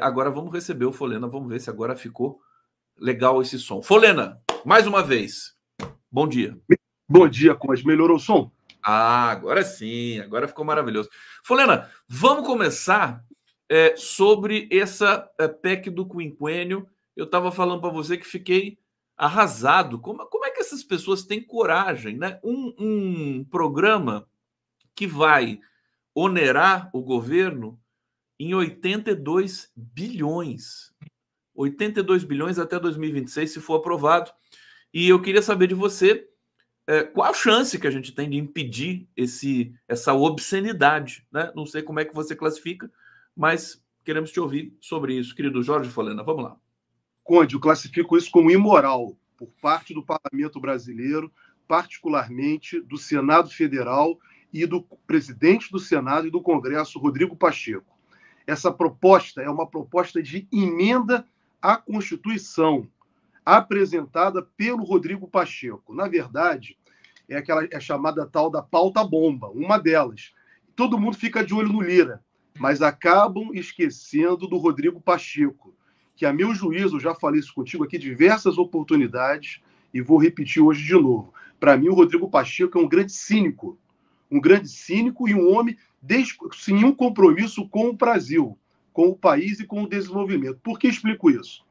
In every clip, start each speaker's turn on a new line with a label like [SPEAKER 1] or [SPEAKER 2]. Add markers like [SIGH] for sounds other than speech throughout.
[SPEAKER 1] Agora vamos receber o Folena, vamos ver se agora ficou legal esse som. Folena, mais uma vez, bom dia. Bom dia, Conde. Melhorou o som? Ah, agora sim, agora ficou maravilhoso. Folena, vamos começar é, sobre essa é, PEC do quinquênio. Eu estava falando para você que fiquei arrasado. Como, como é que essas pessoas têm coragem, né? Um, um programa que vai onerar o governo em 82 bilhões. 82 bilhões até 2026, se for aprovado. E eu queria saber de você é, qual a chance que a gente tem de impedir esse, essa obscenidade. Né? Não sei como é que você classifica, mas queremos te ouvir
[SPEAKER 2] sobre isso, querido Jorge Folena. Vamos lá. Conde, eu classifico isso como imoral por parte do parlamento brasileiro, particularmente do Senado Federal e do presidente do Senado e do Congresso, Rodrigo Pacheco. Essa proposta é uma proposta de emenda à Constituição, apresentada pelo Rodrigo Pacheco. Na verdade, é aquela é chamada tal da pauta bomba, uma delas. Todo mundo fica de olho no Lira, mas acabam esquecendo do Rodrigo Pacheco, que, a meu juízo, já falei isso contigo aqui diversas oportunidades e vou repetir hoje de novo. Para mim, o Rodrigo Pacheco é um grande cínico, um grande cínico e um homem sem um compromisso com o Brasil, com o país e com o desenvolvimento. Por que explico isso?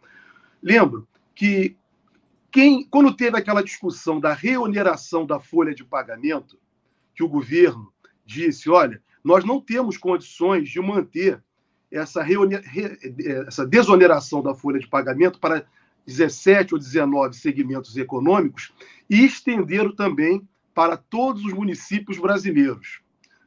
[SPEAKER 2] Lembro que quem, quando teve aquela discussão da reoneração da folha de pagamento, que o governo disse, olha, nós não temos condições de manter essa, eh, essa desoneração da folha de pagamento para 17 ou 19 segmentos econômicos e estenderam também para todos os municípios brasileiros.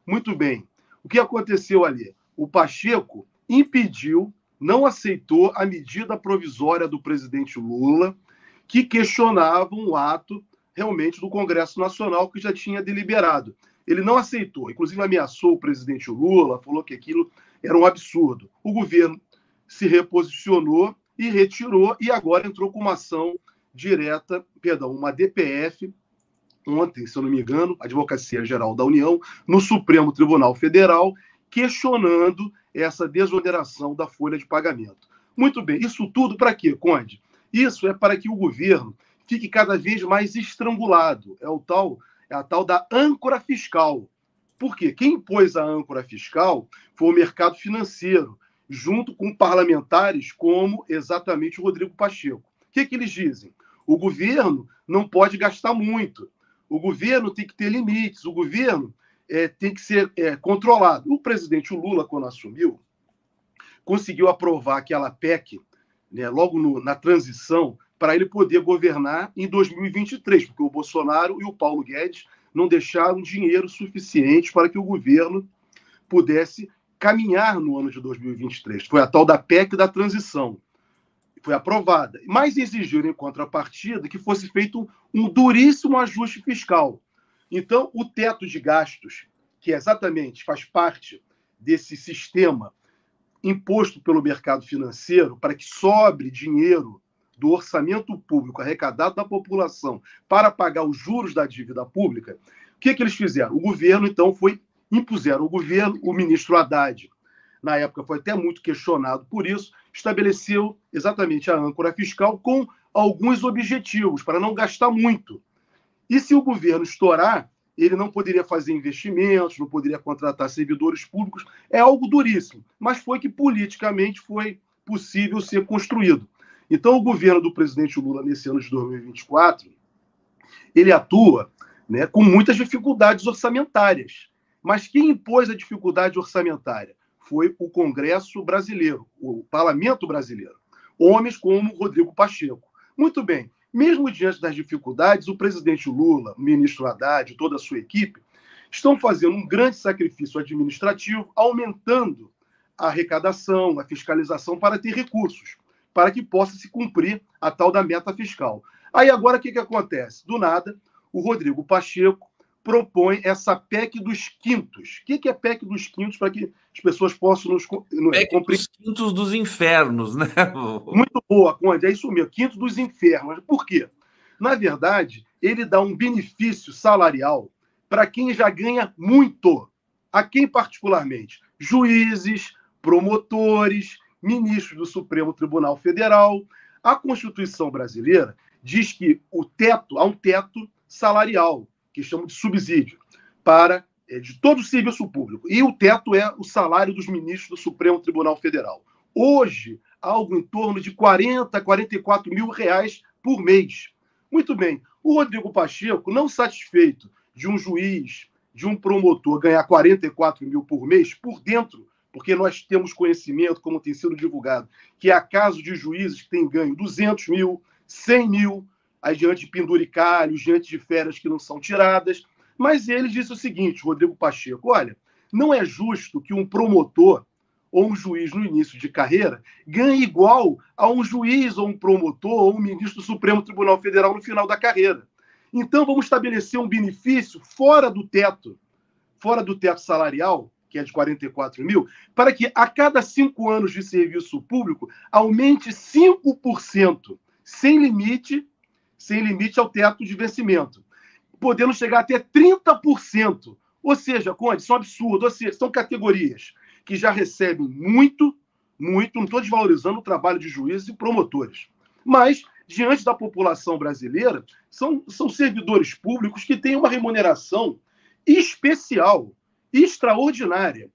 [SPEAKER 2] Muito bem, o que aconteceu ali? O Pacheco impediu, não aceitou a medida provisória do presidente Lula, que questionava um ato realmente do Congresso Nacional que já tinha deliberado. Ele não aceitou, inclusive ameaçou o presidente Lula, falou que aquilo era um absurdo. O governo se reposicionou e retirou e agora entrou com uma ação direta, perdão, uma DPF ontem, se eu não me engano, a Advocacia Geral da União, no Supremo Tribunal Federal, questionando essa desoneração da folha de pagamento. Muito bem, isso tudo para quê, Conde? Isso é para que o governo fique cada vez mais estrangulado. É o tal, é a tal da âncora fiscal. Por quê? Quem pôs a âncora fiscal foi o mercado financeiro, junto com parlamentares como exatamente o Rodrigo Pacheco. O que, que eles dizem? O governo não pode gastar muito, o governo tem que ter limites, o governo é, tem que ser é, controlado. O presidente o Lula, quando assumiu, conseguiu aprovar aquela PEC né, logo no, na transição para ele poder governar em 2023, porque o Bolsonaro e o Paulo Guedes não deixaram dinheiro suficiente para que o governo pudesse caminhar no ano de 2023. Foi a tal da PEC da transição foi aprovada, mas exigiram, em contrapartida, que fosse feito um duríssimo ajuste fiscal. Então, o teto de gastos, que exatamente faz parte desse sistema imposto pelo mercado financeiro para que sobre dinheiro do orçamento público arrecadado da população para pagar os juros da dívida pública, o que, é que eles fizeram? O governo, então, foi impuseram o governo, o ministro Haddad, na época foi até muito questionado por isso, estabeleceu exatamente a âncora fiscal com alguns objetivos, para não gastar muito. E se o governo estourar, ele não poderia fazer investimentos, não poderia contratar servidores públicos, é algo duríssimo, mas foi que politicamente foi possível ser construído. Então, o governo do presidente Lula, nesse ano de 2024, ele atua né, com muitas dificuldades orçamentárias. Mas quem impôs a dificuldade orçamentária? foi o Congresso brasileiro, o Parlamento brasileiro. Homens como Rodrigo Pacheco. Muito bem, mesmo diante das dificuldades, o presidente Lula, o ministro Haddad e toda a sua equipe estão fazendo um grande sacrifício administrativo, aumentando a arrecadação, a fiscalização para ter recursos, para que possa se cumprir a tal da meta fiscal. Aí agora o que, que acontece? Do nada, o Rodrigo Pacheco propõe essa PEC dos quintos. O que é PEC dos quintos para que as pessoas possam nos, nos PEC dos quintos dos infernos, né? [LAUGHS] Muito boa, Conde, é isso mesmo, quinto dos infernos. Por quê? Na verdade, ele dá um benefício salarial para quem já ganha muito. A quem particularmente? Juízes, promotores, ministros do Supremo Tribunal Federal. A Constituição brasileira diz que o teto, há um teto salarial que chamam de subsídio, para é, de todo o serviço público. E o teto é o salário dos ministros do Supremo Tribunal Federal. Hoje, algo em torno de 40, 44 mil reais por mês. Muito bem, o Rodrigo Pacheco, não satisfeito de um juiz, de um promotor ganhar 44 mil por mês, por dentro, porque nós temos conhecimento, como tem sido divulgado, que há casos de juízes que têm ganho 200 mil, 100 mil, as diante de penduricalhos, diante de férias que não são tiradas. Mas ele disse o seguinte, Rodrigo Pacheco, olha, não é justo que um promotor ou um juiz no início de carreira ganhe igual a um juiz ou um promotor ou um ministro do Supremo Tribunal Federal no final da carreira. Então vamos estabelecer um benefício fora do teto, fora do teto salarial, que é de 44 mil, para que a cada cinco anos de serviço público aumente 5%, sem limite sem limite ao teto de vencimento, podendo chegar até 30%. Ou seja, Conde, adição é absurda, Ou seja, são categorias que já recebem muito, muito, não estou desvalorizando o trabalho de juízes e promotores, mas diante da população brasileira, são, são servidores públicos que têm uma remuneração especial, extraordinária,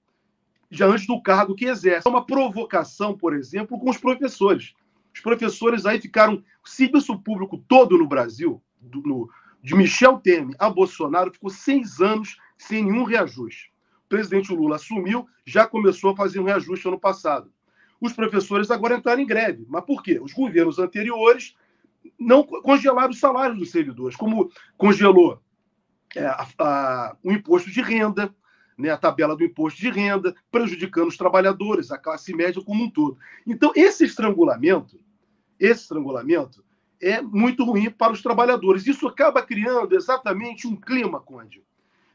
[SPEAKER 2] diante do cargo que exerce. É uma provocação, por exemplo, com os professores. Os professores aí ficaram. O serviço público todo no Brasil, do, no, de Michel Temer a Bolsonaro, ficou seis anos sem nenhum reajuste. O presidente Lula assumiu, já começou a fazer um reajuste ano passado. Os professores agora entraram em greve. Mas por quê? Os governos anteriores não congelaram os salários dos servidores, como congelou é, a, a, o imposto de renda, né, a tabela do imposto de renda, prejudicando os trabalhadores, a classe média como um todo. Então, esse estrangulamento esse estrangulamento é muito ruim para os trabalhadores. Isso acaba criando exatamente um clima, Conde,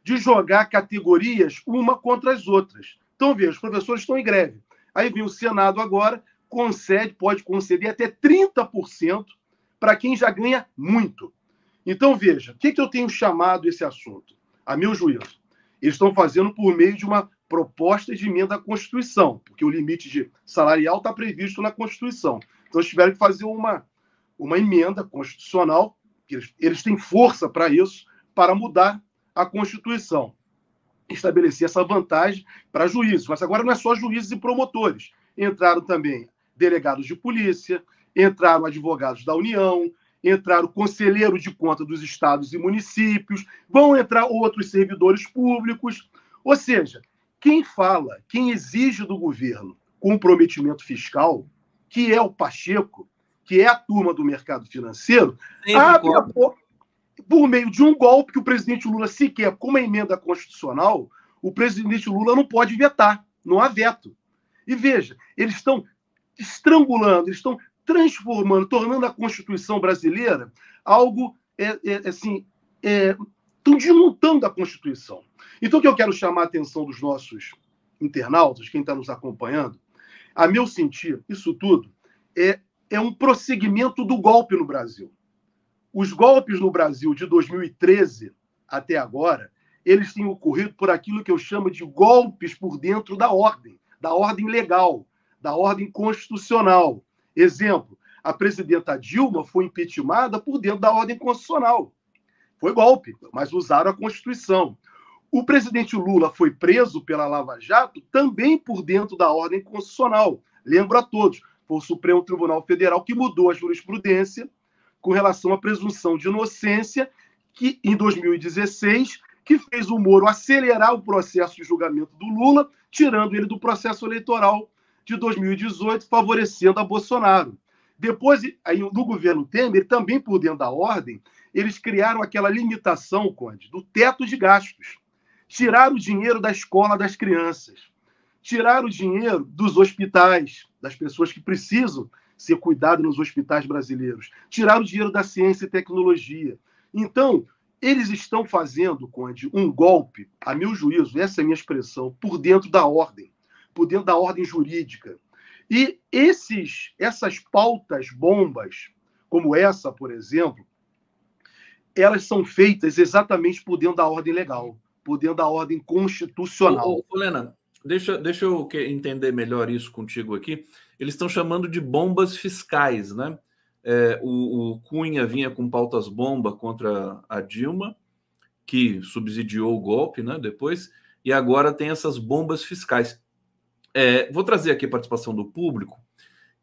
[SPEAKER 2] de jogar categorias uma contra as outras. Então, veja, os professores estão em greve. Aí vem o Senado agora, concede, pode conceder até 30% para quem já ganha muito. Então, veja, o que, que eu tenho chamado esse assunto? A meu juízo, eles estão fazendo por meio de uma proposta de emenda à Constituição, porque o limite de salarial está previsto na Constituição. Então, eles tiveram que fazer uma, uma emenda constitucional, eles, eles têm força para isso, para mudar a Constituição. Estabelecer essa vantagem para juízes. Mas agora não é só juízes e promotores. Entraram também delegados de polícia, entraram advogados da União, entraram conselheiros de conta dos estados e municípios, vão entrar outros servidores públicos. Ou seja, quem fala, quem exige do governo comprometimento fiscal, que é o Pacheco, que é a turma do mercado financeiro, Sempre abre a porta, por meio de um golpe que o presidente Lula sequer, com uma emenda constitucional, o presidente Lula não pode vetar, não há veto. E veja, eles estão estrangulando, eles estão transformando, tornando a Constituição brasileira algo é, é, assim. Estão é, desmontando a Constituição. Então, o que eu quero chamar a atenção dos nossos internautas, quem está nos acompanhando, a meu sentir, isso tudo é, é um prosseguimento do golpe no Brasil. Os golpes no Brasil de 2013 até agora, eles têm ocorrido por aquilo que eu chamo de golpes por dentro da ordem, da ordem legal, da ordem constitucional. Exemplo, a presidenta Dilma foi impeachmentada por dentro da ordem constitucional. Foi golpe, mas usaram a Constituição. O presidente Lula foi preso pela Lava Jato também por dentro da ordem constitucional. Lembro a todos, foi o Supremo Tribunal Federal que mudou a jurisprudência com relação à presunção de inocência, que em 2016, que fez o Moro acelerar o processo de julgamento do Lula, tirando ele do processo eleitoral de 2018, favorecendo a Bolsonaro. Depois, aí, no governo Temer, também por dentro da ordem, eles criaram aquela limitação, Conde, do teto de gastos tirar o dinheiro da escola das crianças, tirar o dinheiro dos hospitais, das pessoas que precisam ser cuidadas nos hospitais brasileiros, tirar o dinheiro da ciência e tecnologia. Então, eles estão fazendo, Conde, um golpe, a meu juízo, essa é a minha expressão, por dentro da ordem, por dentro da ordem jurídica. E esses, essas pautas bombas, como essa, por exemplo, elas são feitas exatamente por dentro da ordem legal poder da ordem constitucional. Ô,
[SPEAKER 1] ô, Lena, deixa, deixa eu entender melhor isso contigo aqui. Eles estão chamando de bombas fiscais, né? É, o, o, Cunha vinha com pautas bomba contra a Dilma, que subsidiou o golpe, né? Depois, e agora tem essas bombas fiscais. É, vou trazer aqui a participação do público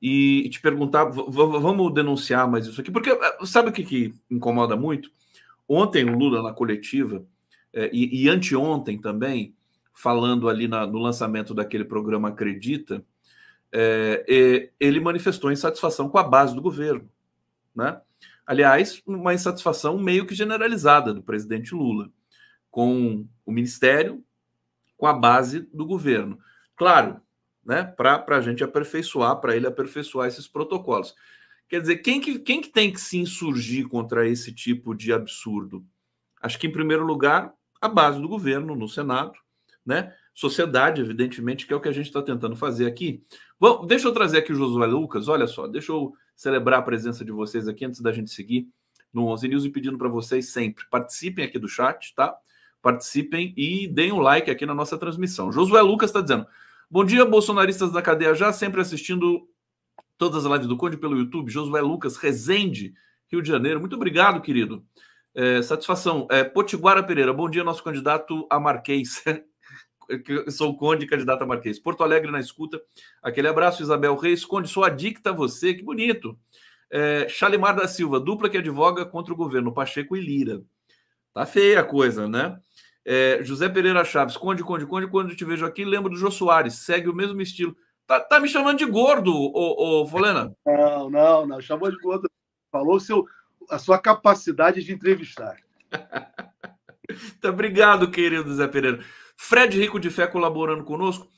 [SPEAKER 1] e te perguntar, vamos denunciar mais isso aqui, porque é, sabe o que, que incomoda muito? Ontem o Lula na coletiva é, e, e anteontem também, falando ali na, no lançamento daquele programa Acredita, é, ele manifestou insatisfação com a base do governo. Né? Aliás, uma insatisfação meio que generalizada do presidente Lula com o ministério, com a base do governo. Claro, né, para a gente aperfeiçoar, para ele aperfeiçoar esses protocolos. Quer dizer, quem que, quem que tem que se insurgir contra esse tipo de absurdo? Acho que, em primeiro lugar, a base do governo no Senado, né? Sociedade, evidentemente, que é o que a gente está tentando fazer aqui. Bom, deixa eu trazer aqui o Josué Lucas, olha só, deixa eu celebrar a presença de vocês aqui antes da gente seguir no 11 News e pedindo para vocês sempre, participem aqui do chat, tá? Participem e deem um like aqui na nossa transmissão. Josué Lucas está dizendo: Bom dia, bolsonaristas da cadeia já, sempre assistindo todas as lives do Conde pelo YouTube. Josué Lucas, Resende, Rio de Janeiro. Muito obrigado, querido. É, satisfação. É, Potiguara Pereira, bom dia, nosso candidato a Marquês. [LAUGHS] sou Conde, candidato a Marquês. Porto Alegre na escuta. Aquele abraço, Isabel Reis. Conde, sou adicta a você, que bonito. É, Chalimar da Silva, dupla que advoga contra o governo Pacheco e Lira. Tá feia a coisa, né? É, José Pereira Chaves, Conde, Conde, Conde, quando te vejo aqui, lembro do Jô Soares, segue o mesmo estilo. Tá, tá me chamando de gordo, ô, ô Folena?
[SPEAKER 2] Não, não, não, chamou de gordo. Falou seu a sua capacidade de entrevistar.
[SPEAKER 1] [LAUGHS] tá obrigado, querido Zé Pereira. Fred Rico de Fé colaborando conosco.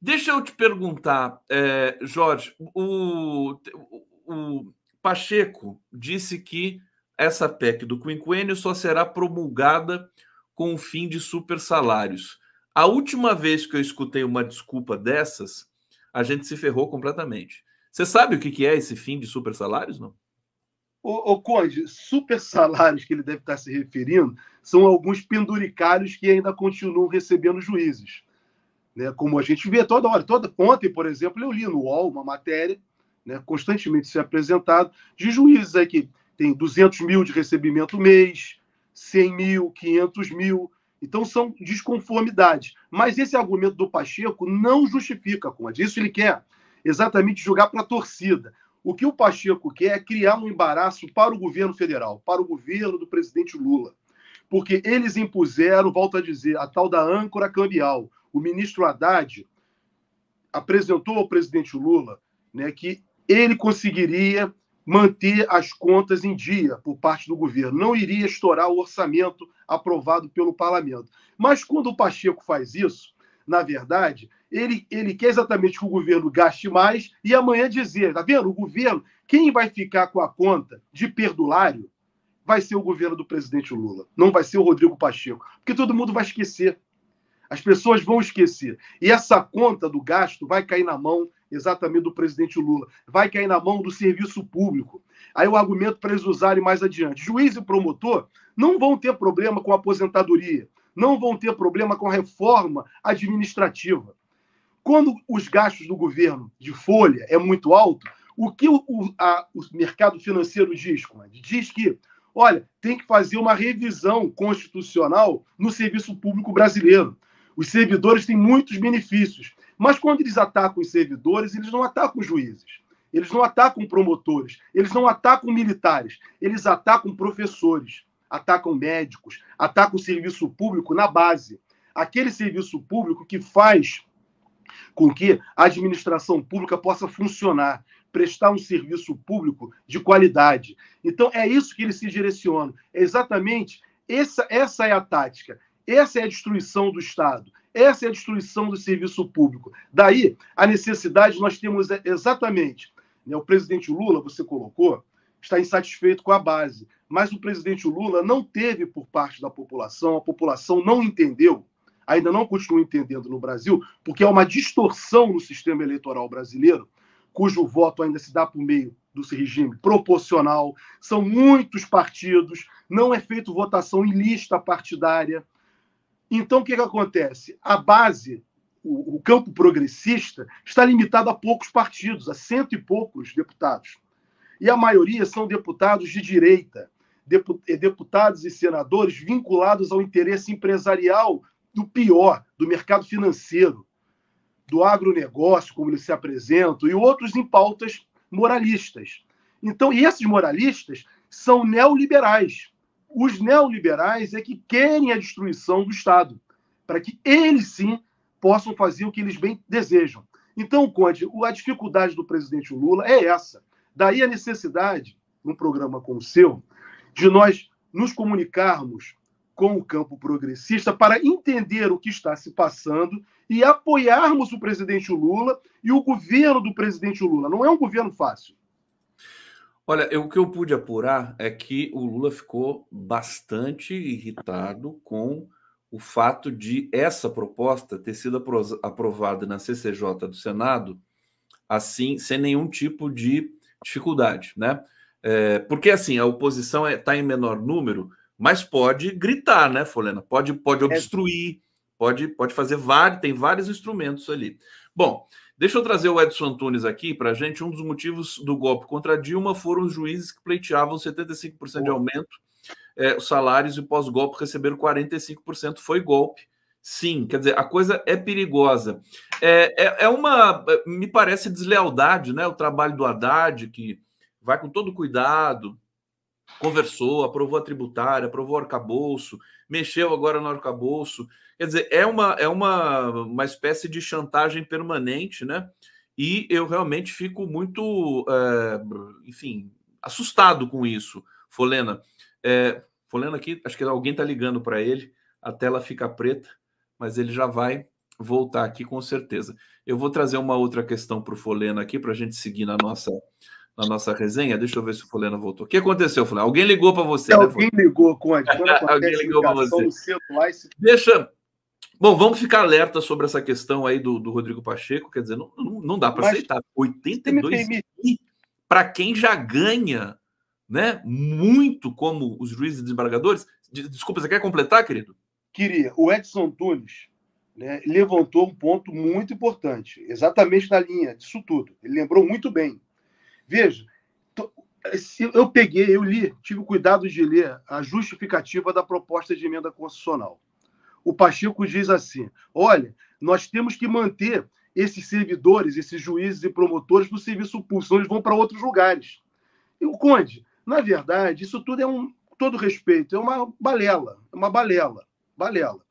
[SPEAKER 1] Deixa eu te perguntar, é, Jorge, o, o, o Pacheco disse que essa PEC do quinquênio só será promulgada com o fim de super salários. A última vez que eu escutei uma desculpa dessas, a gente se ferrou completamente. Você sabe o que é esse fim de super salários, não?
[SPEAKER 2] Ô, ô Conde, super salários que ele deve estar se referindo são alguns penduricários que ainda continuam recebendo juízes. Né? Como a gente vê toda hora. Toda, ontem, por exemplo, eu li no UOL uma matéria, né, constantemente se apresentado, de juízes aí que tem 200 mil de recebimento mês, 100 mil, 500 mil. Então são desconformidades. Mas esse argumento do Pacheco não justifica, Conde. Isso ele quer exatamente jogar para a torcida. O que o Pacheco quer é criar um embaraço para o governo federal, para o governo do presidente Lula. Porque eles impuseram, volto a dizer, a tal da âncora cambial. O ministro Haddad apresentou ao presidente Lula né, que ele conseguiria manter as contas em dia por parte do governo, não iria estourar o orçamento aprovado pelo parlamento. Mas quando o Pacheco faz isso, na verdade, ele, ele quer exatamente que o governo gaste mais e amanhã dizer, tá vendo? O governo, quem vai ficar com a conta de perdulário vai ser o governo do presidente Lula, não vai ser o Rodrigo Pacheco, porque todo mundo vai esquecer. As pessoas vão esquecer. E essa conta do gasto vai cair na mão exatamente do presidente Lula, vai cair na mão do serviço público. Aí o argumento para eles usarem mais adiante. Juiz e promotor não vão ter problema com a aposentadoria, não vão ter problema com a reforma administrativa. Quando os gastos do governo de folha é muito alto, o que o, a, o mercado financeiro diz, Conde? Diz que, olha, tem que fazer uma revisão constitucional no serviço público brasileiro. Os servidores têm muitos benefícios, mas quando eles atacam os servidores, eles não atacam os juízes, eles não atacam promotores, eles não atacam militares, eles atacam professores, atacam médicos, atacam o serviço público na base. Aquele serviço público que faz com que a administração pública possa funcionar, prestar um serviço público de qualidade. Então, é isso que eles se direcionam. É exatamente essa, essa é a tática, essa é a destruição do Estado, essa é a destruição do serviço público. Daí, a necessidade, nós temos é, exatamente. Né, o presidente Lula, você colocou, está insatisfeito com a base. Mas o presidente Lula não teve por parte da população, a população não entendeu ainda não continuo entendendo no Brasil, porque é uma distorção no sistema eleitoral brasileiro, cujo voto ainda se dá por meio desse regime proporcional, são muitos partidos, não é feita votação em lista partidária. Então, o que, é que acontece? A base, o, o campo progressista, está limitado a poucos partidos, a cento e poucos deputados. E a maioria são deputados de direita eh, deputados e senadores vinculados ao interesse empresarial do pior do mercado financeiro, do agronegócio, como eles se apresentam, e outros em pautas moralistas. Então, e esses moralistas são neoliberais. Os neoliberais é que querem a destruição do Estado, para que eles sim possam fazer o que eles bem desejam. Então, Conde, a dificuldade do presidente Lula é essa. Daí a necessidade, num programa como o seu, de nós nos comunicarmos com o campo progressista para entender o que está se passando e apoiarmos o presidente Lula e o governo do presidente Lula. Não é um governo fácil.
[SPEAKER 1] Olha, eu, o que eu pude apurar é que o Lula ficou bastante irritado com o fato de essa proposta ter sido aprovada na CCJ do Senado, assim, sem nenhum tipo de dificuldade, né? É, porque assim, a oposição está é, tá em menor número, mas pode gritar, né, Folena? Pode, pode é. obstruir, pode, pode fazer vários, tem vários instrumentos ali. Bom, deixa eu trazer o Edson Antunes aqui para a gente. Um dos motivos do golpe contra Dilma foram os juízes que pleiteavam 75% de aumento, é, os salários e pós-golpe receberam 45%. Foi golpe. Sim, quer dizer, a coisa é perigosa. É, é, é uma, me parece, deslealdade, né? O trabalho do Haddad, que vai com todo cuidado, conversou, aprovou a tributária, aprovou o arcabouço, mexeu agora no arcabouço. Quer dizer, é uma, é uma, uma espécie de chantagem permanente, né? E eu realmente fico muito, é, enfim, assustado com isso, Folena. É, Folena aqui, acho que alguém está ligando para ele, a tela fica preta, mas ele já vai voltar aqui com certeza. Eu vou trazer uma outra questão para o Folena aqui, para a gente seguir na nossa na nossa resenha. Deixa eu ver se o Fulano voltou. O que aconteceu, Fulano? Alguém ligou para você? Né, alguém ligou, com gente? [LAUGHS] alguém ligou para você.
[SPEAKER 2] Celular, esse...
[SPEAKER 1] Deixa. Bom, vamos ficar alerta sobre essa questão aí do, do Rodrigo Pacheco. Quer dizer, não, não, não dá para aceitar. 82 mil para quem já ganha né, muito como os juízes desembargadores. Desculpa, você quer completar, querido?
[SPEAKER 2] Queria. O Edson Tunes né, levantou um ponto muito importante, exatamente na linha disso tudo. Ele lembrou muito bem. Veja, eu peguei, eu li, tive o cuidado de ler a justificativa da proposta de emenda constitucional. O Pacheco diz assim: olha, nós temos que manter esses servidores, esses juízes e promotores do serviço público, senão eles vão para outros lugares. E o Conde, na verdade, isso tudo é um, todo respeito, é uma balela, é uma balela, balela.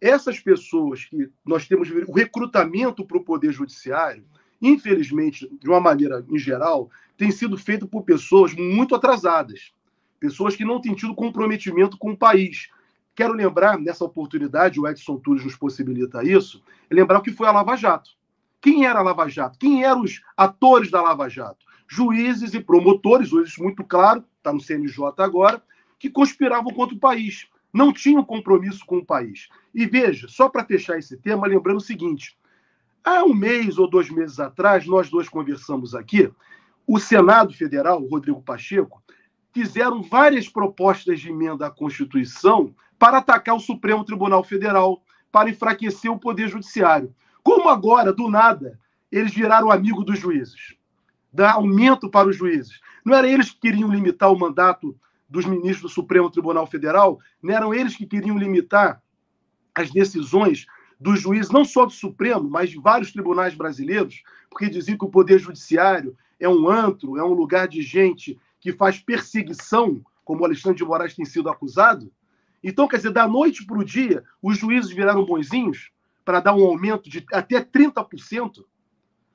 [SPEAKER 2] Essas pessoas que nós temos, o recrutamento para o Poder Judiciário, infelizmente, de uma maneira em geral, tem sido feito por pessoas muito atrasadas, pessoas que não têm tido comprometimento com o país. Quero lembrar, nessa oportunidade, o Edson Tunes nos possibilita isso, lembrar o que foi a Lava Jato. Quem era a Lava Jato? Quem eram os atores da Lava Jato? Juízes e promotores, hoje isso muito claro, está no CNJ agora, que conspiravam contra o país, não tinham compromisso com o país. E veja, só para fechar esse tema, lembrando o seguinte: Há um mês ou dois meses atrás, nós dois conversamos aqui, o Senado Federal, Rodrigo Pacheco, fizeram várias propostas de emenda à Constituição para atacar o Supremo Tribunal Federal, para enfraquecer o Poder Judiciário. Como agora, do nada, eles viraram amigo dos juízes, dá aumento para os juízes. Não era eles que queriam limitar o mandato dos ministros do Supremo Tribunal Federal, não eram eles que queriam limitar as decisões dos juízes, não só do Supremo, mas de vários tribunais brasileiros, porque diziam que o Poder Judiciário é um antro, é um lugar de gente que faz perseguição, como Alexandre de Moraes tem sido acusado. Então, quer dizer, da noite para o dia, os juízes viraram bonzinhos para dar um aumento de até 30%.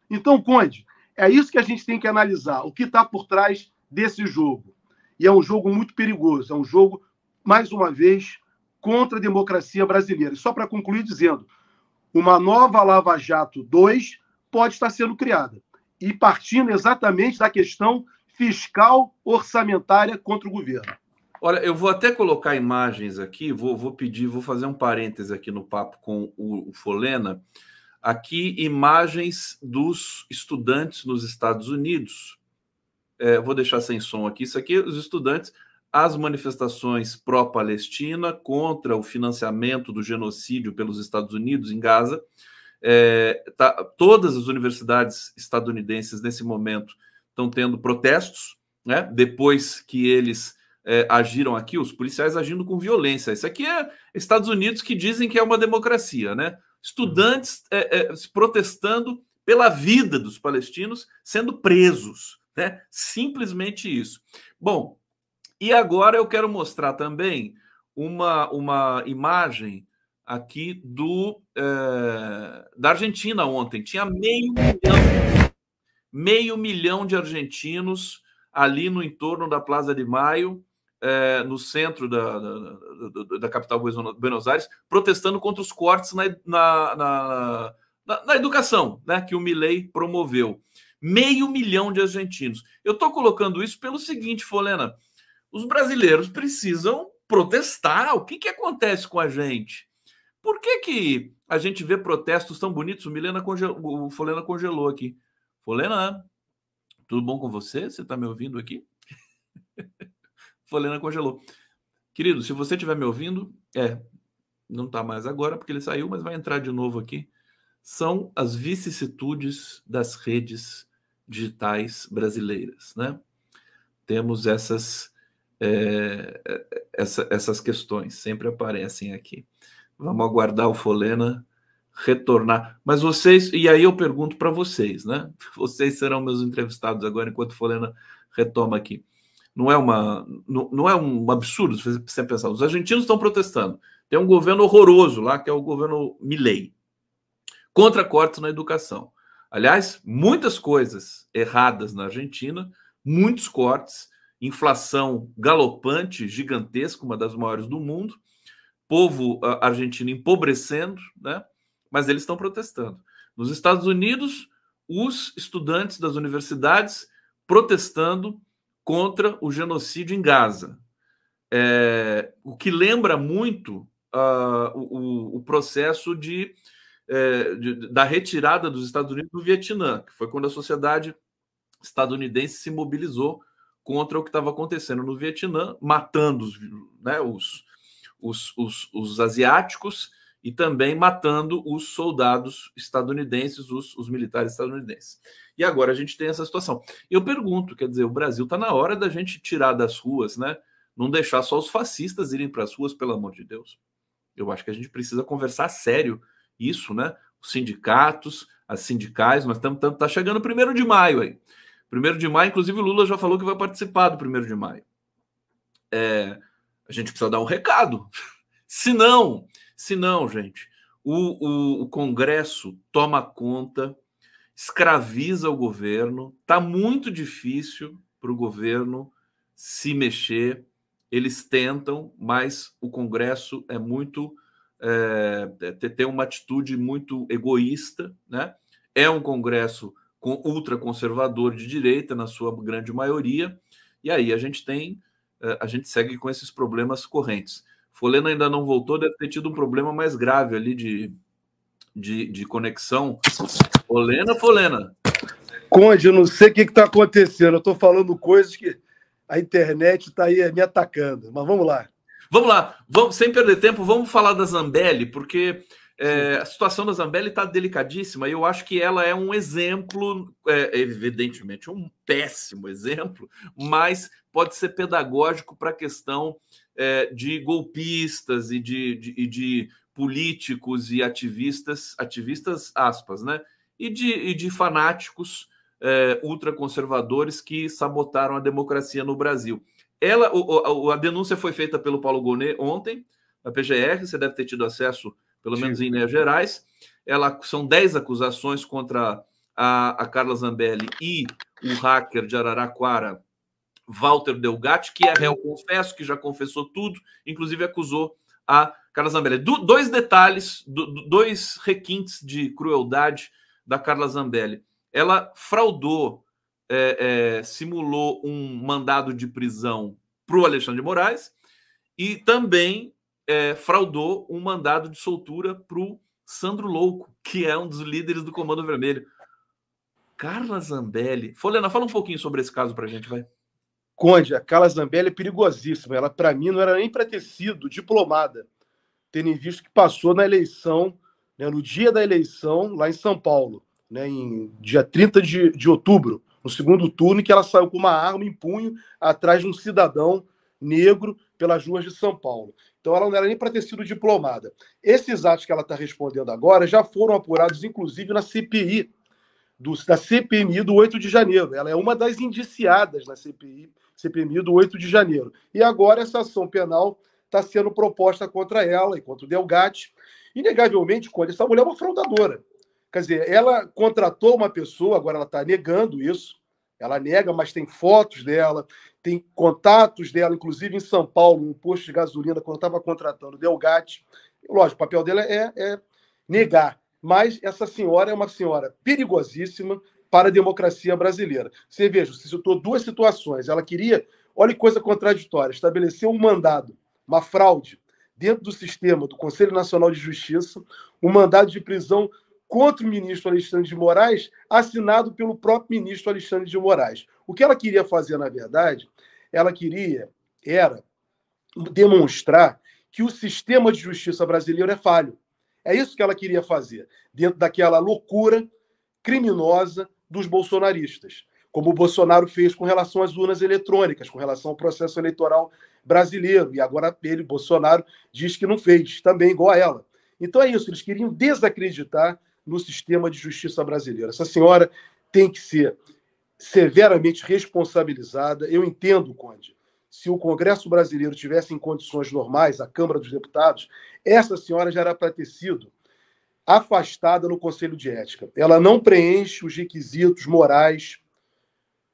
[SPEAKER 2] Então, Conde, é isso que a gente tem que analisar, o que está por trás desse jogo. E é um jogo muito perigoso, é um jogo, mais uma vez, contra a democracia brasileira. E só para concluir dizendo, uma nova Lava Jato 2 pode estar sendo criada. E partindo exatamente da questão fiscal orçamentária contra o governo.
[SPEAKER 1] Olha, eu vou até colocar imagens aqui, vou, vou pedir, vou fazer um parêntese aqui no papo com o, o Folena. Aqui, imagens dos estudantes nos Estados Unidos. É, vou deixar sem som aqui. Isso aqui, os estudantes as manifestações pró-Palestina contra o financiamento do genocídio pelos Estados Unidos em Gaza. É, tá, todas as universidades estadunidenses, nesse momento, estão tendo protestos, né? depois que eles é, agiram aqui, os policiais agindo com violência. Isso aqui é Estados Unidos que dizem que é uma democracia, né? Estudantes é, é protestando pela vida dos palestinos sendo presos, né? Simplesmente isso. Bom, e agora eu quero mostrar também uma, uma imagem aqui do é, da Argentina ontem. Tinha meio milhão, meio milhão de argentinos ali no entorno da Plaza de Maio, é, no centro da, da, da, capital Buenos Aires, protestando contra os cortes na, na, na, na, na educação né, que o Milei promoveu. Meio milhão de argentinos. Eu estou colocando isso pelo seguinte, Folena os brasileiros precisam protestar. O que, que acontece com a gente? Por que, que a gente vê protestos tão bonitos? O, Milena congelou, o Folena congelou aqui. Folena, tudo bom com você? Você está me ouvindo aqui? [LAUGHS] Folena congelou. Querido, se você estiver me ouvindo, é, não está mais agora porque ele saiu, mas vai entrar de novo aqui. São as vicissitudes das redes digitais brasileiras, né? Temos essas é, essa, essas questões sempre aparecem aqui. Vamos aguardar o Folena retornar. Mas vocês, e aí eu pergunto para vocês, né? [LAUGHS] Vocês serão meus entrevistados agora enquanto Folena retoma aqui. Não é uma não, não é um absurdo você pensar, os argentinos estão protestando. Tem um governo horroroso lá que é o governo Milei. Contra cortes na educação. Aliás, muitas coisas erradas na Argentina, muitos cortes inflação galopante, gigantesca, uma das maiores do mundo, povo ah, argentino empobrecendo, né? mas eles estão protestando. Nos Estados Unidos, os estudantes das universidades protestando contra o genocídio em Gaza. É, o que lembra muito uh, o, o, processo de, é, de, da retirada dos Estados Unidos do Vietnã, que foi quando a sociedade estadunidense se mobilizou contra o que estava acontecendo no Vietnã, matando né, os, os, os, os, asiáticos e também matando os soldados estadunidenses, os, os militares estadunidenses. E agora a gente tem essa situação. Eu pergunto, quer dizer, o Brasil está na hora da gente tirar das ruas, né? Não deixar só os fascistas irem para as ruas, pelo amor de Deus. Eu acho que a gente precisa conversar sério isso, né? Os sindicatos, as sindicais, mas está chegando chegando primeiro de maio aí. Primeiro de maio, inclusive o Lula já falou que vai participar do primeiro de maio. É, a gente precisa dar um recado. [LAUGHS] Se não, se não, gente, o, o, o Congresso toma conta, escraviza o governo, tá muito difícil para o governo se mexer. Eles tentam, mas o Congresso é muito. É, é tem uma atitude muito egoísta, né? É um Congresso com ultraconservador de direita, na sua grande maioria, e aí a gente tem, eh, a gente segue com esses problemas correntes. Folena ainda não voltou, deve ter tido um problema mais grave ali de, de, de conexão. Folena, Folena.
[SPEAKER 2] Conde, eu não sei o que está acontecendo. Eu estou falando coisas que a internet está aí me atacando. Mas vamos lá. Vamos
[SPEAKER 1] lá. Vamos, sem perder tempo, vamos falar da Zambelli, porque é, a situação da Zambelli está delicadíssima e eu acho que ela é um exemplo, é, evidentemente um péssimo exemplo, mas pode ser pedagógico para a questão é, de golpistas e de, de, de, políticos e ativistas, ativistas aspas, né? E de, e de fanáticos é, ultraconservadores que sabotaram a democracia no Brasil. Ela, o, a denúncia foi feita pelo Paulo Gonet ontem, na PGR, você deve ter tido acesso pelo Sim. menos em Minas Gerais. Ela, são 10 acusações contra a, a Carla Zambelli e o hacker de Araraquara, Walter Delgatti, que é réu, confesso, que já confessou tudo, inclusive acusou a Carla Zambelli. Do, dois detalhes, do, dois requintes de crueldade da Carla Zambelli. Ela fraudou, é, é, simulou um mandado de prisão para o Alexandre de Moraes e também é, fraudou um mandado de soltura para o Sandro Louco, que é um dos líderes do Comando Vermelho. Carla Zambelli. Folena, fala um pouquinho sobre esse
[SPEAKER 2] caso para a gente, vai. Conde, a Carla Zambelli é perigosíssima. Ela, para mim, não era nem para ter sido diplomada, tendo em visto que passou na eleição, né, no dia da eleição, lá em São Paulo, né, em dia 30 de, de outubro, no segundo turno, que ela saiu com uma arma em punho atrás de um cidadão negro pelas ruas de São Paulo. Então ela não era nem para ter sido diplomada. Esses atos que ela está respondendo agora já foram apurados, inclusive, na CPI, do, da CPMI do 8 de janeiro. Ela é uma das indiciadas na CPI, CPMI do 8 de janeiro. E agora essa ação penal está sendo proposta contra ela e contra o Delgatti. Inegavelmente, quando essa mulher é uma fraudadora. Quer dizer, ela contratou uma pessoa, agora ela está negando isso, ela nega, mas tem fotos dela, tem contatos dela, inclusive em São Paulo, um posto de gasolina, quando estava contratando Delgatti. Lógico, o papel dela é, é negar, mas essa senhora é uma senhora perigosíssima para a democracia brasileira. Você veja, você citou duas situações. Ela queria, olha que coisa contraditória, estabeleceu um mandado, uma fraude, dentro do sistema do Conselho Nacional de Justiça, um mandado de prisão contra o ministro Alexandre de Moraes, assinado pelo próprio ministro Alexandre de Moraes. O que ela queria fazer, na verdade, ela queria era demonstrar que o sistema de justiça brasileiro é falho. É isso que ela queria fazer, dentro daquela loucura criminosa dos bolsonaristas, como o Bolsonaro fez com relação às urnas eletrônicas, com relação ao processo eleitoral brasileiro. E agora ele, Bolsonaro, diz que não fez, também igual a ela. Então é isso, eles queriam desacreditar no sistema de justiça brasileiro. Essa senhora tem que ser severamente responsabilizada. Eu entendo, Conde. Se o Congresso brasileiro tivesse em condições normais, a Câmara dos Deputados, essa senhora já era para ter sido afastada no Conselho de Ética. Ela não preenche os requisitos morais,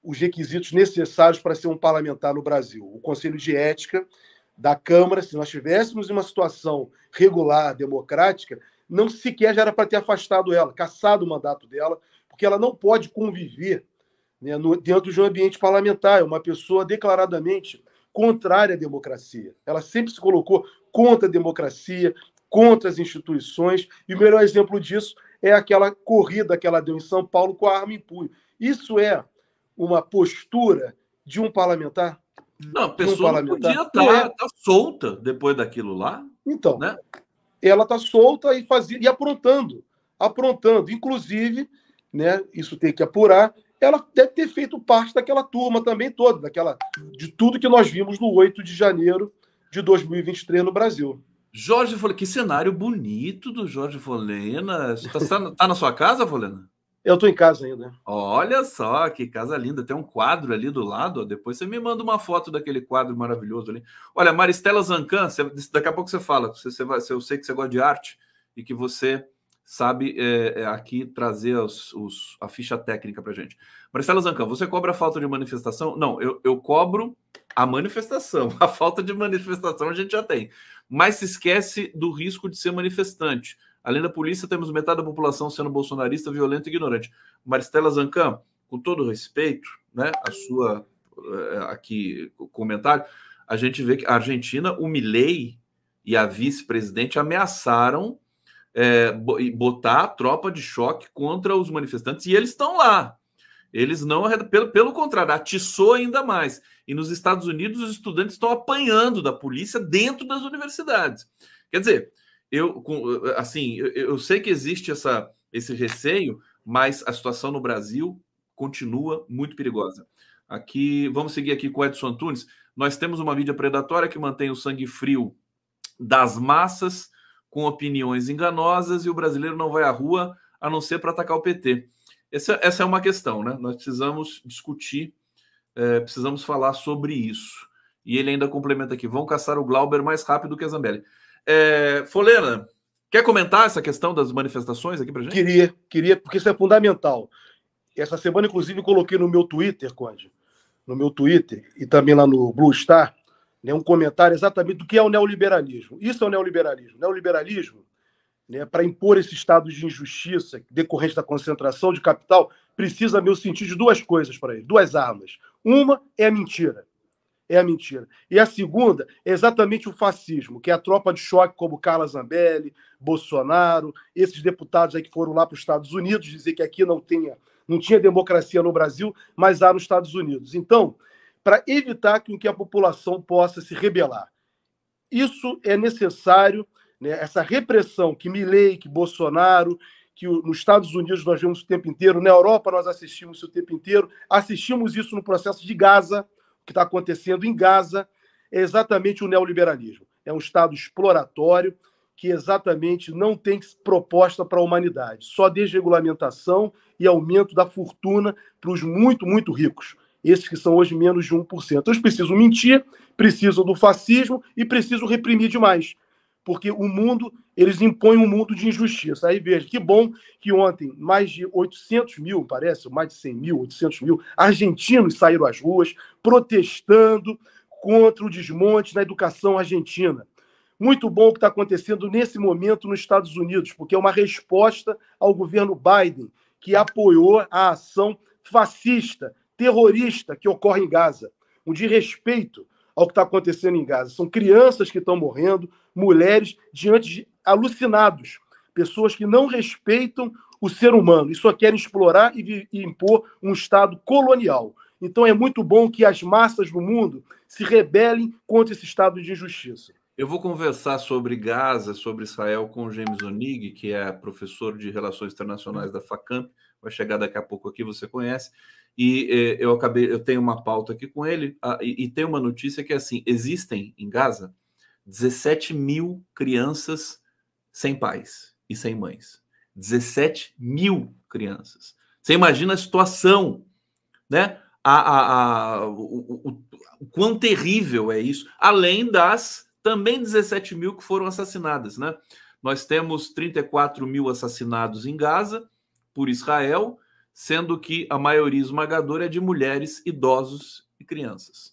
[SPEAKER 2] os requisitos necessários para ser um parlamentar no Brasil. O Conselho de Ética da Câmara, se nós tivéssemos uma situação regular, democrática, não sequer já era para ter afastado ela, cassado o mandato dela, porque ela não pode conviver né, no, dentro de um ambiente parlamentar. É uma pessoa declaradamente contrária à democracia. Ela sempre se colocou contra a democracia, contra as instituições, e o melhor exemplo disso é aquela corrida que ela deu em São Paulo com a arma em punho. Isso é uma postura de um parlamentar?
[SPEAKER 1] Não, a pessoa um parlamentar. podia estar tá, é. tá solta depois
[SPEAKER 2] daquilo lá. Então, né? ela está solta e, fazia, e aprontando, aprontando. Inclusive, né, isso tem que apurar, ela deve ter feito parte daquela turma também toda, daquela de tudo que nós vimos no 8 de janeiro de 2023 no Brasil.
[SPEAKER 1] Jorge Folena, que cenário bonito do Jorge Folena. Está tá, tá, na sua casa, Folena?
[SPEAKER 2] Eu estou em casa ainda.
[SPEAKER 1] Olha só que casa linda, tem um quadro ali do lado. Ó. Depois você me manda uma foto daquele quadro maravilhoso ali. Olha, Maristela Zancan, você, daqui a pouco você fala. Você, você vai, eu sei que você gosta de arte e que você sabe é, é aqui trazer os, os, a ficha técnica para gente. Maristela Zancan, você cobra a falta de manifestação? Não, eu, eu cobro a manifestação. [LAUGHS] A falta de manifestação a gente já tem, mas se esquece do risco de ser manifestante. Além da polícia, temos metade da população sendo bolsonarista, violenta e ignorante. Maristela Zancan, com todo respeito, né, a sua eh, aqui comentário, a gente vê que a Argentina, o Milei e a vice-presidente ameaçaram é, botar a tropa de choque contra os manifestantes e eles estão lá. Eles não, pelo, pelo contrário, atiçou ainda mais. E nos Estados Unidos, os estudantes estão apanhando da polícia dentro das universidades. Quer dizer, eu, eh, assim, eu, eu sei que existe essa, esse receio, mas a situação no Brasil continua muito perigosa. Aqui, vamos seguir aqui com o Edson Antunes. Nós temos uma mídia predatória que mantém o sangue frio das massas com opiniões enganosas e o brasileiro não vai à rua a não ser para atacar o PT. Essa, essa é uma questão, né? Nós precisamos discutir, é, precisamos falar sobre isso. E ele ainda complementa aqui: vão caçar o Glauber mais rápido que a Zambelli. É, Folena, quer comentar essa questão das manifestações aqui para gente? Queria,
[SPEAKER 2] queria, porque isso é fundamental. Essa semana, inclusive, coloquei no meu Twitter, Conde, no meu Twitter e também lá no Blue Star, né, um comentário exatamente do que é o neoliberalismo. Isso é o neoliberalismo. O neoliberalismo, né, para impor esse estado de injustiça decorrente da concentração de capital, precisa, a meu sentido, de duas coisas para ele, duas armas. Uma é a mentira é a mentira. E a segunda é exatamente o fascismo, que é a tropa de choque como Carla Zambelli, Bolsonaro, esses deputados aí que foram lá para os Estados Unidos dizer que aqui não, tenha, não tinha democracia no Brasil, mas há nos Estados Unidos. Então, para evitar que a população possa se rebelar, isso é necessário, né, essa repressão que Milley, que Bolsonaro, que nos Estados Unidos nós vemos o tempo inteiro, na Europa nós assistimos isso o tempo inteiro, assistimos isso no processo de Gaza, que está acontecendo em Gaza é exatamente o neoliberalismo. É um Estado exploratório que exatamente não tem proposta para a humanidade, só desregulamentação e aumento da fortuna para os muito, muito ricos, esses que são hoje menos de 1%. Eles precisam mentir, precisam do fascismo e precisam reprimir demais porque o mundo, eles impõem um mundo de injustiça. Aí veja, que bom que ontem mais de 800 mil, parece, mais de 100 mil, 800 mil argentinos saíram às ruas protestando contra o desmonte na educação argentina. Muito bom o que está acontecendo nesse momento nos Estados Unidos, porque é uma resposta ao governo Biden, que apoiou a ação fascista, terrorista que ocorre em Gaza. Um desrespeito ao que está acontecendo em Gaza. São crianças que estão morrendo, mulheres diante de alucinados, pessoas que não respeitam o ser humano e só querem explorar e, e impor um Estado colonial. Então é muito bom que as massas do mundo se rebelem contra esse estado de injustiça. Eu vou
[SPEAKER 1] conversar sobre Gaza, sobre Israel, com o James Onig, que é professor de Relações Internacionais da FACAMP, vai chegar daqui a pouco aqui, você conhece. E eh, eu acabei, eu tenho uma pauta aqui com ele, a, ah, e, e tem uma notícia que é assim: existem em Gaza 17 mil crianças sem pais e sem mães. 17 mil crianças. Você imagina a situação, né? A, a, a o, o, o, quão terrível é isso, além das também 17 mil que foram assassinadas, né? Nós temos 34 mil assassinados em Gaza por Israel sendo que a maioria esmagadora é de mulheres, idosos e crianças.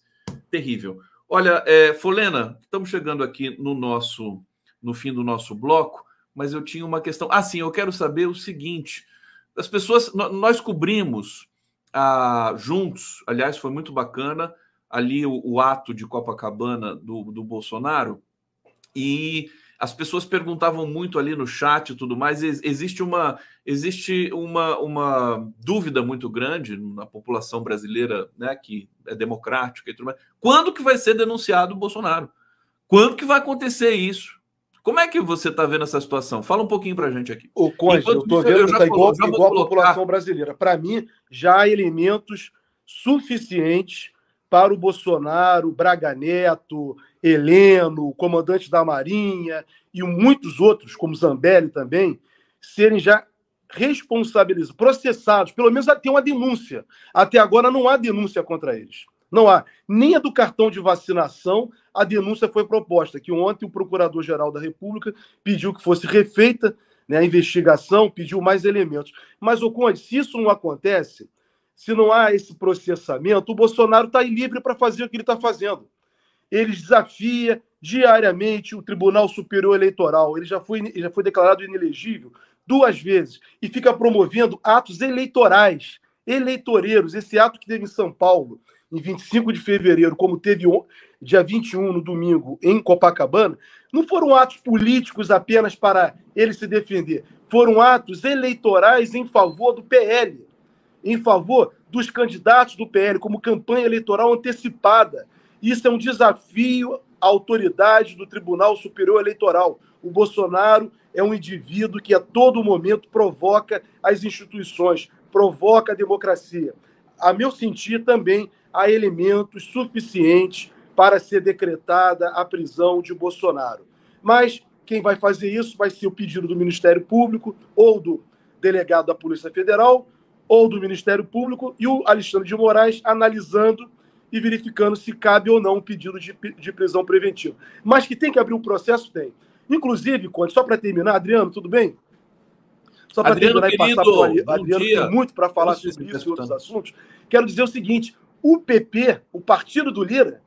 [SPEAKER 1] Terrível. Olha, é, Folena, estamos chegando aqui no nosso no fim do nosso bloco, mas eu tinha uma questão. Ah, sim, eu quero saber o seguinte: as pessoas, nós cobrimos ah, juntos, aliás, foi muito bacana ali o, o ato de Copacabana do, do Bolsonaro e as pessoas perguntavam muito ali no chat e tudo mais. Existe uma existe uma, uma dúvida muito grande na população brasileira, né, que é democrática e tudo mais. Quando que vai ser denunciado o Bolsonaro? Quando que vai acontecer isso? Como é que você está vendo essa situação? Fala um pouquinho para gente aqui. O Conde, eu estou vendo que está igual, igual a
[SPEAKER 2] população brasileira. Para mim, já há elementos suficientes para o Bolsonaro, Braga Neto, Heleno, o comandante da Marinha e muitos outros, como Zambelli também, serem já responsabilizados, processados, pelo menos até uma denúncia. Até agora não há denúncia contra eles. Não há. Nem a do cartão de vacinação, a denúncia foi proposta, que ontem o Procurador-Geral da República pediu que fosse refeita né, a investigação, pediu mais elementos. Mas, Conde, se isso não acontece, se não há esse processamento, o Bolsonaro está livre para fazer o que ele está fazendo. Ele desafia diariamente o Tribunal Superior Eleitoral. Ele já foi, ele já foi declarado inelegível duas vezes e fica promovendo atos eleitorais, eleitoreiros. Esse ato que teve em São Paulo, em 25 de fevereiro, como teve dia 21, no domingo, em Copacabana, não foram atos políticos apenas para ele se defender. Foram atos eleitorais em favor do PL em favor dos candidatos do PL como campanha eleitoral antecipada. Isso é um desafio à autoridade do Tribunal Superior Eleitoral. O Bolsonaro é um indivíduo que a todo momento provoca as instituições, provoca a democracia. A meu sentir, também há elementos suficientes para ser decretada a prisão de Bolsonaro. Mas quem vai fazer isso vai ser o pedido do Ministério Público ou do delegado da Polícia Federal ou do Ministério Público e o Alexandre de Moraes analisando e verificando se cabe ou não um pedido de, de prisão preventiva. Mas que tem que abrir um processo, tem. Inclusive, só para terminar, Adriano, tudo bem? Só para terminar querido, e passar por ali. Adriano tem muito para falar sobre tá isso e outros assuntos. Quero dizer o seguinte: o PP, o partido do Lira,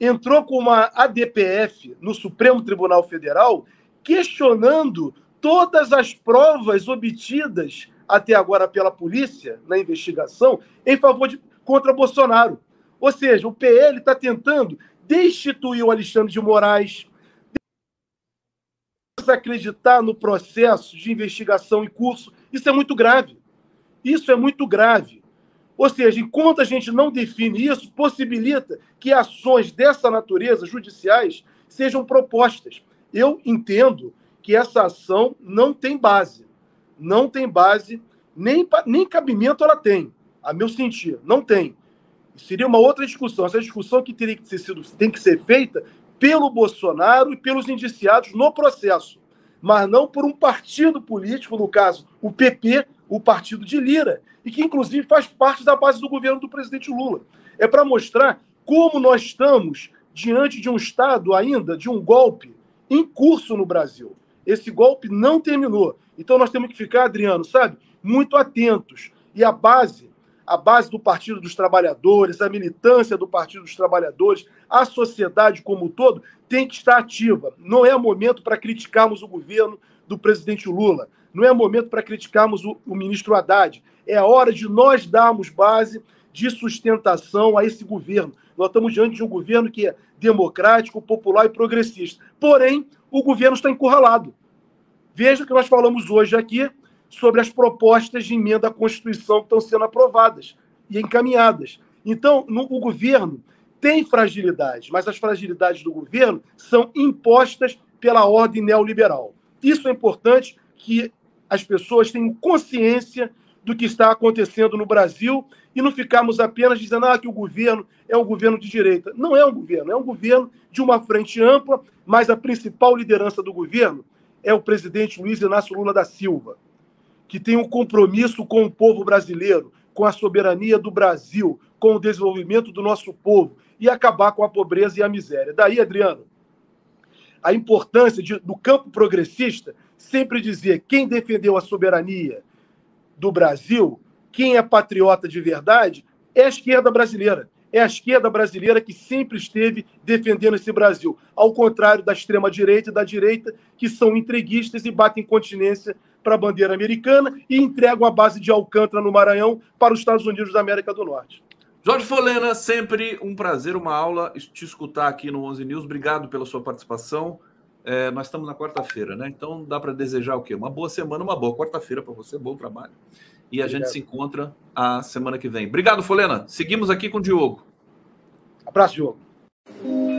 [SPEAKER 2] entrou com uma ADPF no Supremo Tribunal Federal questionando todas as provas obtidas até agora pela polícia na investigação em favor de contra Bolsonaro. Ou seja, o PL está tentando destituir o Alexandre de Moraes, desacreditar no processo de investigação em curso. Isso é muito grave. Isso é muito grave. Ou seja, enquanto a gente não define isso, possibilita que ações dessa natureza, judiciais, sejam propostas. Eu entendo que essa ação não tem base não tem base, nem, nem cabimento ela tem, a meu sentir, não tem. Seria uma outra discussão, essa discussão que teria que ter sido, tem que ser feita pelo Bolsonaro e pelos indiciados no processo, mas não por um partido político, no caso, o PP, o partido de Lira, e que inclusive faz parte da base do governo do presidente Lula. É para mostrar como nós estamos diante de um Estado ainda, de um golpe em curso no Brasil. Esse golpe não terminou. Então nós temos que ficar, Adriano, sabe, muito atentos. E a base, a base do Partido dos Trabalhadores, a militância do Partido dos Trabalhadores, a sociedade como um todo tem que estar ativa. Não é momento para criticarmos o governo do presidente Lula. Não é momento para criticarmos o, o ministro Haddad. É a hora de nós darmos base, de sustentação a esse governo. Nós estamos diante de um governo que é democrático, popular e progressista. Porém, o governo está encurralado. Veja o que nós falamos hoje aqui sobre as propostas de emenda à Constituição que estão sendo aprovadas e encaminhadas. Então, no, o governo tem fragilidades, mas as fragilidades do governo são impostas pela ordem neoliberal. Isso é importante que as pessoas tenham consciência do que está acontecendo no Brasil e não ficarmos apenas dizendo ah, que o governo é um governo de direita. Não é um governo, é um governo de uma frente ampla, mas a principal liderança do governo é o presidente Luiz Inácio Lula da Silva, que tem um compromisso com o povo brasileiro, com a soberania do Brasil, com o desenvolvimento do nosso povo e acabar com a pobreza e a miséria. Daí, Adriano, a importância de, do campo progressista sempre dizer quem defendeu a soberania, do Brasil, quem é patriota de verdade é a esquerda brasileira. É a esquerda brasileira que sempre esteve defendendo esse Brasil, ao contrário da extrema-direita e da direita, que são entreguistas e batem continência para a bandeira americana e entregam a base de Alcântara, no Maranhão, para os Estados Unidos da América do Norte. Jorge Folena,
[SPEAKER 1] sempre um prazer, uma aula te escutar aqui no 11 News. Obrigado pela sua participação. É, nós estamos na quarta-feira, né? Então dá para desejar o quê? Uma boa semana, uma boa quarta-feira para você, bom trabalho. E a gente se encontra a semana que vem. Obrigado, Folena. Seguimos aqui com o Diogo.
[SPEAKER 2] Abraço, Diogo.